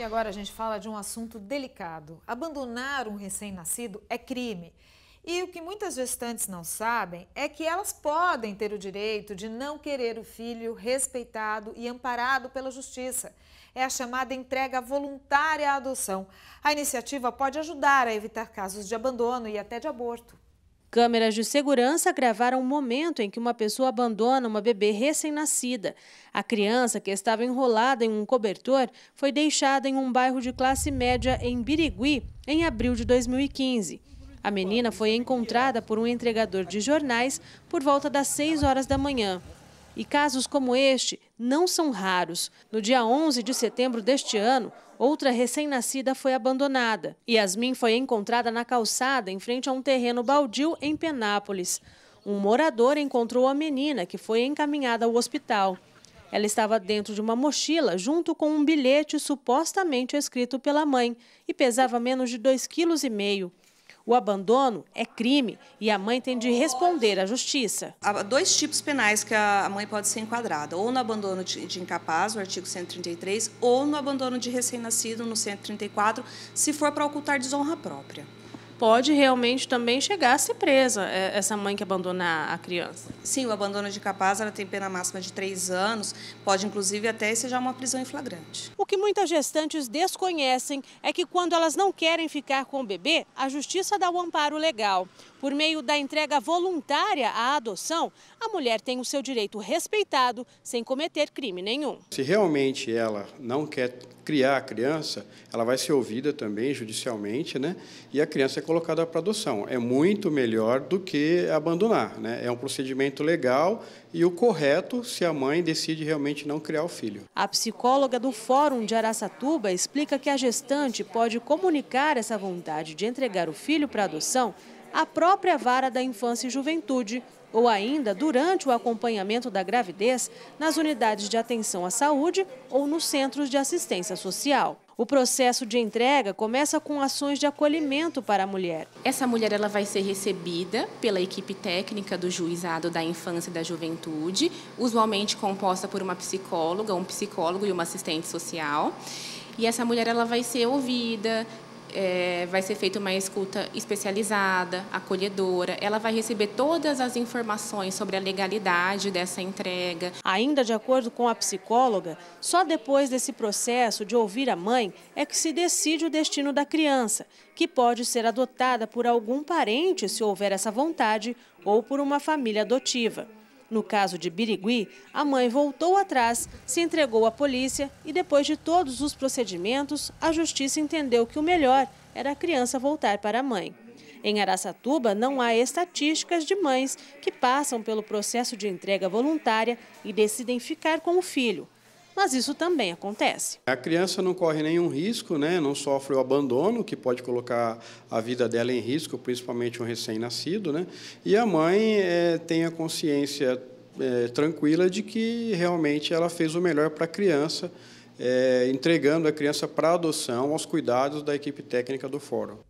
E agora a gente fala de um assunto delicado. Abandonar um recém-nascido é crime. E o que muitas gestantes não sabem é que elas podem ter o direito de não querer o filho respeitado e amparado pela justiça. É a chamada entrega voluntária à adoção. A iniciativa pode ajudar a evitar casos de abandono e até de aborto. Câmeras de segurança gravaram o momento em que uma pessoa abandona uma bebê recém-nascida. A criança, que estava enrolada em um cobertor, foi deixada em um bairro de classe média em Birigui em abril de 2015. A menina foi encontrada por um entregador de jornais por volta das 6 horas da manhã. E casos como este não são raros. No dia 11 de setembro deste ano, outra recém-nascida foi abandonada. Yasmin foi encontrada na calçada em frente a um terreno baldio em Penápolis. Um morador encontrou a menina, que foi encaminhada ao hospital. Ela estava dentro de uma mochila junto com um bilhete supostamente escrito pela mãe e pesava menos de 2,5 kg. O abandono é crime e a mãe tem de responder à justiça. Há dois tipos penais que a mãe pode ser enquadrada, ou no abandono de incapaz, no artigo 133, ou no abandono de recém-nascido, no 134, se for para ocultar desonra própria pode realmente também chegar a ser presa, é, essa mãe que abandona a criança. Sim, o abandono de capaz ela tem pena máxima de três anos, pode inclusive até seja uma prisão em flagrante. O que muitas gestantes desconhecem é que quando elas não querem ficar com o bebê, a justiça dá o um amparo legal. Por meio da entrega voluntária à adoção, a mulher tem o seu direito respeitado sem cometer crime nenhum. Se realmente ela não quer criar a criança, ela vai ser ouvida também judicialmente, né? E a criança é colocada para adoção. É muito melhor do que abandonar. Né? É um procedimento legal e o correto se a mãe decide realmente não criar o filho. A psicóloga do Fórum de Araçatuba explica que a gestante pode comunicar essa vontade de entregar o filho para adoção a própria vara da infância e juventude ou ainda durante o acompanhamento da gravidez nas unidades de atenção à saúde ou nos centros de assistência social. O processo de entrega começa com ações de acolhimento para a mulher. Essa mulher ela vai ser recebida pela equipe técnica do juizado da infância e da juventude, usualmente composta por uma psicóloga, um psicólogo e uma assistente social. E essa mulher ela vai ser ouvida, é, vai ser feita uma escuta especializada, acolhedora. Ela vai receber todas as informações sobre a legalidade dessa entrega. Ainda de acordo com a psicóloga, só depois desse processo de ouvir a mãe é que se decide o destino da criança, que pode ser adotada por algum parente se houver essa vontade ou por uma família adotiva. No caso de Birigui, a mãe voltou atrás, se entregou à polícia e, depois de todos os procedimentos, a justiça entendeu que o melhor era a criança voltar para a mãe. Em Araçatuba, não há estatísticas de mães que passam pelo processo de entrega voluntária e decidem ficar com o filho mas isso também acontece. A criança não corre nenhum risco, né? não sofre o abandono, que pode colocar a vida dela em risco, principalmente um recém-nascido. Né? E a mãe é, tem a consciência é, tranquila de que realmente ela fez o melhor para a criança, é, entregando a criança para adoção aos cuidados da equipe técnica do fórum.